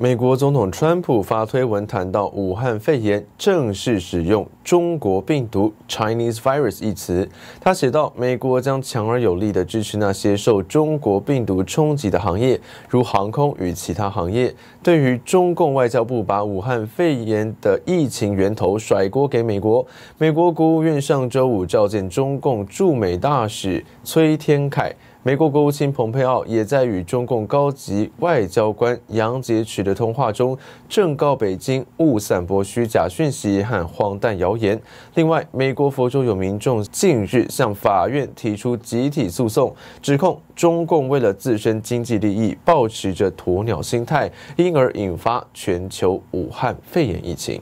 美国总统川普发推文谈到武汉肺炎，正式使用“中国病毒 ”（Chinese virus） 一词。他写道：“美国将强而有力地支持那些受中国病毒冲击的行业，如航空与其他行业。”对于中共外交部把武汉肺炎的疫情源头甩锅给美国，美国国务院上周五召见中共驻美大使崔天凯。美国国务卿蓬佩奥也在与中共高级外交官杨洁篪的通话中，正告北京勿散播虚假讯息和荒诞谣言。另外，美国佛州有民众近日向法院提出集体诉讼，指控中共为了自身经济利益，保持着鸵鸟心态，因而引发全球武汉肺炎疫情。